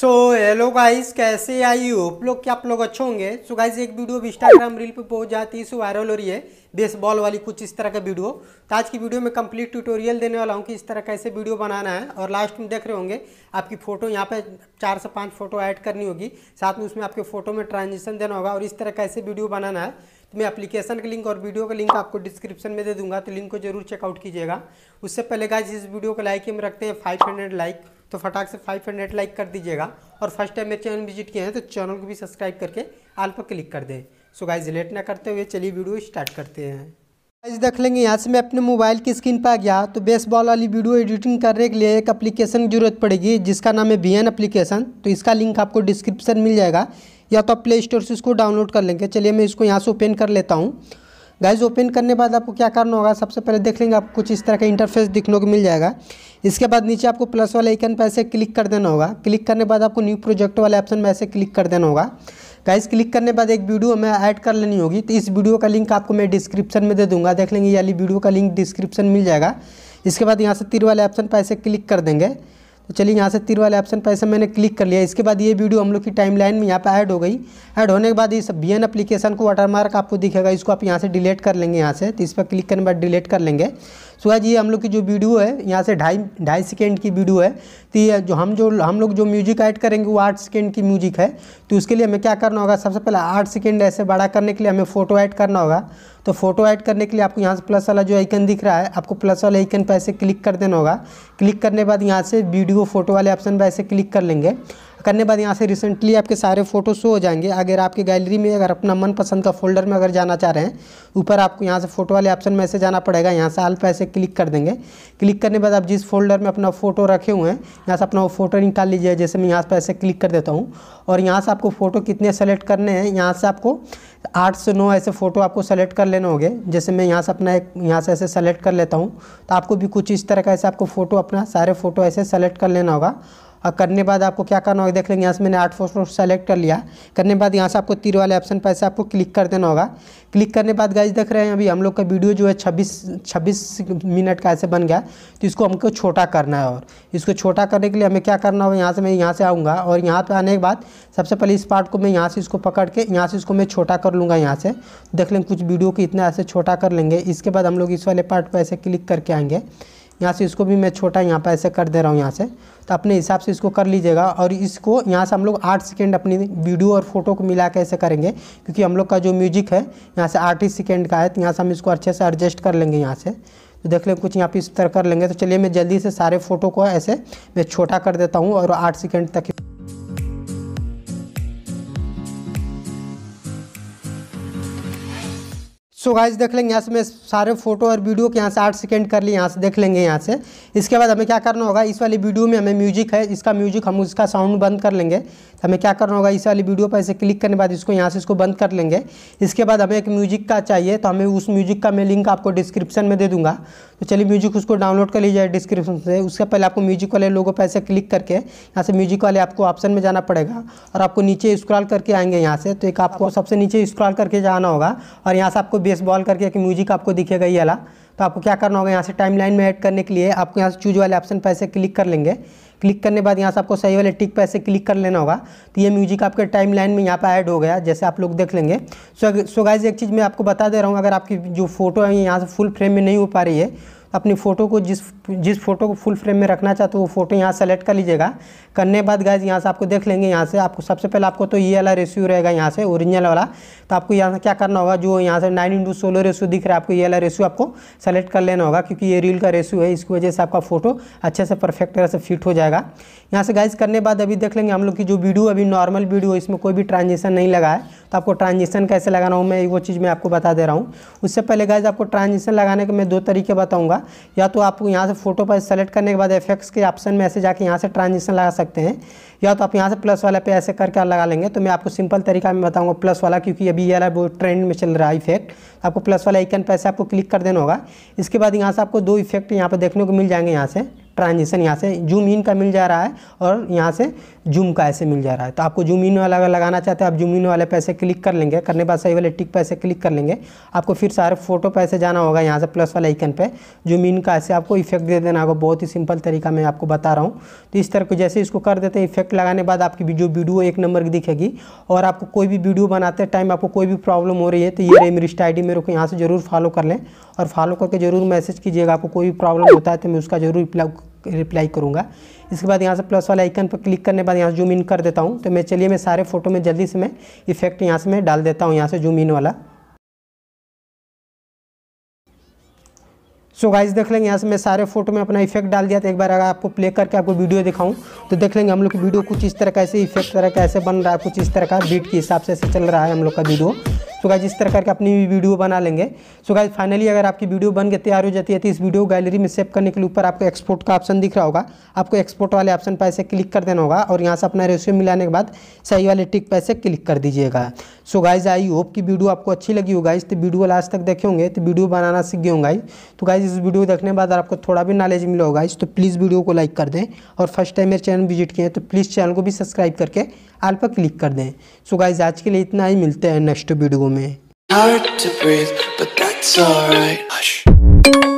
So hello guys कैसे I hope लोग क्या आप लोग अच्छे होंगे सो गाइस एक वीडियो भी इंस्टाग्राम रील पे पहुंच जाती है सो वायरल हो रही है बेसबॉल वाली कुछ इस तरह का वीडियो तो आज की वीडियो में कंप्लीट ट्यूटोरियल देने वाला हूँ कि इस तरह कैसे वीडियो बनाना है और लास्ट में देख रहे होंगे आपकी फ़ोटो यहाँ पे चार से पाँच फ़ोटो ऐड करनी होगी साथ में उसमें आपके फ़ोटो में ट्रांजेक्शन देना होगा और इस तरह कैसे वीडियो बनाना है तो मैं एप्लीकेशन का लिंक और वीडियो का लिंक आपको डिस्क्रिप्शन में दे दूंगा तो लिंक को जरूर चेकआउट कीजिएगा उससे पहले गाइज इस वीडियो को लाइक हम रखते हैं फाइव हंड्रेड लाइक तो फटाक से फाइव हंड्रेड लाइक कर दीजिएगा और फर्स्ट टाइम मेरे चैनल विजिट किए हैं तो चैनल को भी सब्सक्राइब करके आल पर क्लिक कर दें सो गाइज लेट ना करते हुए चलिए वीडियो स्टार्ट करते हैं आज देख लेंगे यहाँ से मैं अपने मोबाइल की स्क्रीन पर आ गया तो बेसबॉल वाली वीडियो एडिटिंग करने के लिए एक एप्लीकेशन की जरूरत पड़ेगी जिसका नाम है बी एन एप्लीकेशन तो इसका लिंक आपको डिस्क्रिप्शन मिल जाएगा या तो आप प्ले स्टोर से इसको डाउनलोड कर लेंगे चलिए मैं इसको यहाँ से ओपन कर लेता हूँ गाइज ओपन करने बाद आपको क्या करना होगा सबसे पहले देख लेंगे आपको कुछ इस तरह का इंटरफेस दिखने को मिल जाएगा इसके बाद नीचे आपको प्लस वाले आइकन पर ऐसे क्लिक कर देना होगा क्लिक करने बाद आपको न्यू प्रोजेक्ट वाले ऑप्शन में ऐसे क्लिक कर देना होगा गाइस क्लिक करने बाद एक वीडियो हमें ऐड कर लेनी होगी तो इस वीडियो का लिंक आपको मैं डिस्क्रिप्शन में दे दूंगा देख लेंगे यानी वीडियो का लिंक डिस्क्रिप्शन मिल जाएगा इसके बाद यहाँ से तिर वाले ऑप्शन पर ऐसे क्लिक कर देंगे तो चलिए यहाँ से तिर वाले ऑप्शन पर ऐसे मैंने क्लिक कर लिया इसके बाद ये वीडियो हम लोग की लाइन में यहाँ पर ऐड हो गई ऐड होने के बाद इस बी एन एप्लीकेशन को वाटरमार्क आपको दिखेगा इसको आप यहाँ से डिलीट कर लेंगे यहाँ से तो इस पर क्लिक करने बाद डिलीट कर लेंगे सो आज ये हम लोग की जो वीडियो है यहाँ से ढाई ढाई सेकेंड की वीडियो है तो ये जो हम जो हम लोग जो म्यूजिक ऐड करेंगे वो आठ सेकेंड की म्यूजिक है तो उसके लिए हमें क्या करना होगा सबसे पहले आठ सेकेंड ऐसे बड़ा करने के लिए हमें फ़ोटो ऐड करना होगा तो फोटो ऐड करने के लिए आपको यहाँ से प्लस वाला जो आइकन दिख रहा है आपको प्लस वाला आइकन पर ऐसे क्लिक कर देना होगा क्लिक करने बाद यहाँ से वीडियो फोटो वाले ऑप्शन पर ऐसे क्लिक कर लेंगे करने बाद यहाँ से रिसेंटली आपके सारे फोटो शो हो जाएंगे अगर आपके गैलरी में अगर अपना मनपसंद का फोल्डर में अगर जाना चाह रहे हैं ऊपर आपको यहाँ से फोटो वाले ऑप्शन में से जाना पड़ेगा यहाँ से आल पे ऐसे क्लिक कर देंगे क्लिक करने बाद आप जिस फोल्डर में अपना फोटो रखे हुए हैं यहाँ से अपना वो फोटो निकाल लीजिए जैसे मैं यहाँ पर ऐसे क्लिक कर देता हूँ और यहाँ से आपको फ़ोटो कितने सेलेक्ट करने हैं यहाँ से आपको आठ से नौ ऐसे फ़ोटो आपको सेलेक्ट कर लेने होंगे जैसे मैं यहाँ से अपना एक यहाँ से ऐसे सेलेक्ट कर लेता हूँ तो आपको भी कुछ इस तरह का ऐसे आपको फ़ोटो अपना सारे फ़ोटो ऐसे सेलेक्ट कर लेना होगा और करने बाद आपको क्या करना होगा देख लेंगे यहाँ से मैंने आठ फोटो सेलेक्ट कर लिया करने बाद यहाँ से आपको तीर वाले ऑप्शन पर ऐसे आपको क्लिक कर देना होगा क्लिक करने बाद गाइज देख रहे हैं अभी हम लोग का वीडियो जो है छब्बीस छब्बीस मिनट का ऐसे बन गया तो इसको हमको छोटा करना है और इसको छोटा करने के लिए हमें क्या करना होगा यहाँ से मैं यहाँ से आऊँगा और यहाँ पर आने के बाद सबसे पहले इस पार्ट को मैं यहाँ से इसको पकड़ के यहाँ से इसको मैं छोटा कर लूँगा यहाँ से देख लेंगे कुछ वीडियो को इतना ऐसे छोटा कर लेंगे इसके बाद हम लोग इस वाले पार्ट पर ऐसे क्लिक करके आएंगे यहाँ से इसको भी मैं छोटा यहाँ पर ऐसे कर दे रहा हूँ यहाँ से तो अपने हिसाब से इसको कर लीजिएगा और इसको यहाँ से हम लोग आठ सेकेंड अपनी वीडियो और फोटो को मिला के ऐसे करेंगे क्योंकि हम लोग का जो म्यूजिक है यहाँ से आठ ही सेकेंड का है तो यहाँ से हम इसको अच्छे से एडजस्ट कर लेंगे यहाँ से तो देख लें कुछ यहाँ पे इस तरह कर लेंगे तो चलिए मैं जल्दी से सारे फ़ोटो को ऐसे मैं छोटा कर देता हूँ और आठ सेकेंड तक सो गाइज देख लेंगे यहाँ से मैं सारे फोटो और वीडियो के यहाँ से आठ सेकेंड कर लिए यहाँ से देख लेंगे यहाँ से इसके बाद हमें क्या करना होगा इस वाली वीडियो में हमें म्यूजिक है इसका म्यूजिक हम उसका साउंड बंद कर लेंगे तो हमें क्या करना होगा इस वाली वीडियो पर ऐसे क्लिक करने बाद इसको यहाँ से इसको बंद कर लेंगे इसके बाद हमें एक म्यूजिक का चाहिए तो हमें उस म्यूजिक का मैं लिंक आपको डिस्क्रिप्शन में दे दूँगा तो चलिए म्यूजिक उसको डाउनलोड कर लीजिए डिस्क्रिप्शन से उसके पहले आपको म्यूजिक वाले लोगों पर ऐसे क्लिक करके यहाँ से म्यूजिक वाले आपको ऑप्शन में जाना पड़ेगा और आपको नीचे स्क्रॉल करके आएंगे यहाँ से तो एक आपको सबसे नीचे स्क्रॉल करके जाना होगा और यहाँ से आपको स्पेस बॉल करके एक म्यूजिक आपको दिखेगा ये वाला तो आपको क्या करना होगा यहाँ से टाइम लाइन में ऐड करने के लिए आपको यहाँ से चूज वाले ऑप्शन पर ऐसे क्लिक कर लेंगे क्लिक करने बाद यहाँ से आपको सही वाले टिक पर ऐसे क्लिक कर लेना होगा तो ये म्यूजिक आपके टाइम लाइन में यहाँ पर ऐड हो गया जैसे आप लोग देख लेंगे सो सो गाइज एक चीज़ मैं आपको बता दे रहा हूँ अगर आपकी जो फोटो है यहाँ से फुल फ्रेम में नहीं हो पा रही है अपनी फ़ोटो को जिस जिस फोटो को फुल फ्रेम में रखना चाहते हो वो फोटो यहाँ सेलेक्ट कर लीजिएगा करने बाद गाइज यहाँ से आपको देख लेंगे यहाँ से आपको सबसे पहले आपको तो ये वाला रेशियो रहेगा यहाँ से ओरिजिनल वाला तो आपको यहाँ से क्या करना होगा जो यहाँ से नाइन इंटू सोलह रेशियो दिख रहा है आपको ये वाला रेशियो आपको सेलेक्ट कर लेना होगा क्योंकि ये रील का रेशियो है इसकी वजह से आपका फोटो अच्छे से परफेक्ट तरह से फिट हो जाएगा यहाँ से गाइज करने बाद अभी देख लेंगे हम लोग की जो वीडियो अभी नॉर्मल वीडियो इसमें कोई भी ट्रांजेक्शन नहीं लगा है तो आपको ट्रांजिशन कैसे लगाना हो मैं वो चीज़ मैं आपको बता दे रहा हूँ उससे पहले गाइज आपको ट्रांजिशन लगाने के मैं दो तरीके बताऊँगा या तो आप यहाँ से फोटो पर सेलेक्ट करने के बाद एफेक्ट्स के ऑप्शन में ऐसे जाके यहाँ से ट्रांजिशन लगा सकते हैं या तो आप यहाँ से प्लस वाला पे ऐसे करके लगा लेंगे तो मैं आपको सिंपल तरीका में बताऊँगा प्लस वाला क्योंकि अभी ये वो ट्रेंड में चल रहा है इफेक्ट तो आपको प्लस वाला आइकन पर ऐसे आपको क्लिक कर देना होगा इसके बाद यहाँ से आपको दो इफेक्ट यहाँ पर देखने को मिल जाएंगे यहाँ से ट्रांजिशन यहाँ से जूम इन का मिल जा रहा है और यहाँ से जूम का ऐसे मिल जा रहा है तो आपको जूम इन वाला अगर लगाना चाहते हैं आप जूम इन वाले पैसे क्लिक कर लेंगे करने बाद सही वाले टिक पैसे क्लिक कर लेंगे आपको फिर सारे फोटो पैसे जाना होगा यहाँ से प्लस वाला आइकन पे जूम इन का ऐसे आपको इफेक्ट दे देना होगा बहुत ही सिंपल तरीका मैं आपको बता रहा हूँ तो इस तरह को जैसे इसको कर देते हैं इफेक्ट लगाने बाद आपकी जो वीडियो एक नंबर की दिखेगी और आपको कोई भी वीडियो बनाते टाइम आपको कोई भी प्रॉब्लम हो रही है तो ये रही मेरी स्टाइड मेरे को यहाँ से ज़रूर फॉलो कर लें और फॉलो करके ज़रूर मैसेज कीजिएगा आपको कोई भी प्रॉब्लम होता है तो मैं उसका ज़रूर रिप्लाई करूँगा इसके बाद यहाँ से प्लस वाला आइकन पर क्लिक करने के बाद यहाँ जूम इन कर देता हूँ तो मैं चलिए मैं सारे फोटो में जल्दी से मैं इफेक्ट यहाँ से मैं डाल देता हूँ यहाँ से जूम इन वाला सो so गाइस देख लेंगे यहाँ से मैं सारे फोटो में अपना इफेक्ट डाल दिया था तो एक बार अगर आपको प्ले करके आपको वीडियो दिखाऊं तो देख लेंगे हम लोग की वीडियो कुछ इस तरह का ऐसे इफेक्ट तरह का ऐसे बन रहा है कुछ इस तरह का बीट के हिसाब से ऐसे चल रहा है हम लोग का वीडियो सो तो गाइज इस तरह करके अपनी वीडियो बना लेंगे सो गाइज फाइनली अगर आपकी वीडियो बन के तैयार हो जाती है तो इस वीडियो गैलरी में सेव करने के लिए ऊपर आपको एक्सपोर्ट का ऑप्शन दिख रहा होगा आपको एक्सपोर्ट वाले ऑप्शन पैसे क्लिक कर देना होगा और यहाँ से अपना रेशियो मिलाने के बाद सही वाले टिक पैसे क्लिक कर दीजिएगा सो गाइज आई होप की वीडियो आपको अच्छी लगी हो गाइज तो वीडियो लास्ट तक देखे होंगे तो वीडियो बनाना सीखे होंगे तो गाइज इस वीडियो देखने के बाद आपको थोड़ा भी नॉलेज मिला होगा इस तो प्लीज़ वीडियो को लाइक कर दें और फर्स्ट टाइम मेरे चैनल विजिट किए हैं तो प्लीज़ चैनल को भी सब्सक्राइब करके आल पर क्लिक कर दें सो गाइज आज के लिए इतना ही मिलते हैं नेक्स्ट वीडियो में me. Hard to breathe, but that's alright. Hush.